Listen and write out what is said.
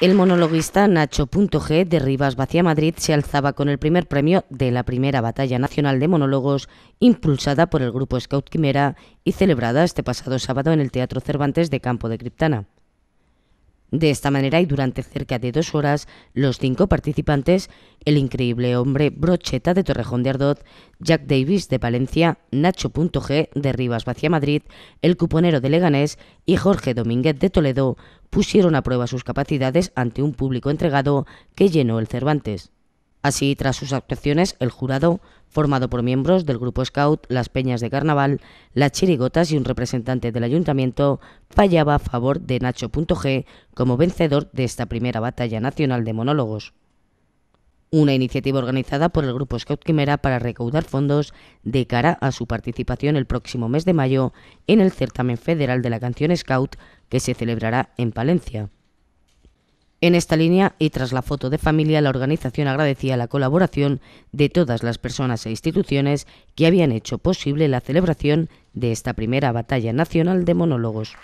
El monologuista Nacho G de Rivas Vacía Madrid se alzaba con el primer premio de la primera batalla nacional de monólogos impulsada por el grupo Scout Quimera y celebrada este pasado sábado en el Teatro Cervantes de Campo de Criptana. De esta manera y durante cerca de dos horas, los cinco participantes, el increíble hombre Brocheta de Torrejón de Ardoz, Jack Davis de Palencia, Nacho.g de Rivas Vacia Madrid, el cuponero de Leganés y Jorge Domínguez de Toledo, pusieron a prueba sus capacidades ante un público entregado que llenó el Cervantes. Así, tras sus actuaciones, el jurado formado por miembros del Grupo Scout, las Peñas de Carnaval, las Chirigotas y un representante del Ayuntamiento, fallaba a favor de Nacho.g como vencedor de esta primera batalla nacional de monólogos una iniciativa organizada por el Grupo Scout Quimera para recaudar fondos de cara a su participación el próximo mes de mayo en el certamen federal de la canción Scout que se celebrará en Palencia. En esta línea y tras la foto de familia, la organización agradecía la colaboración de todas las personas e instituciones que habían hecho posible la celebración de esta primera batalla nacional de monólogos.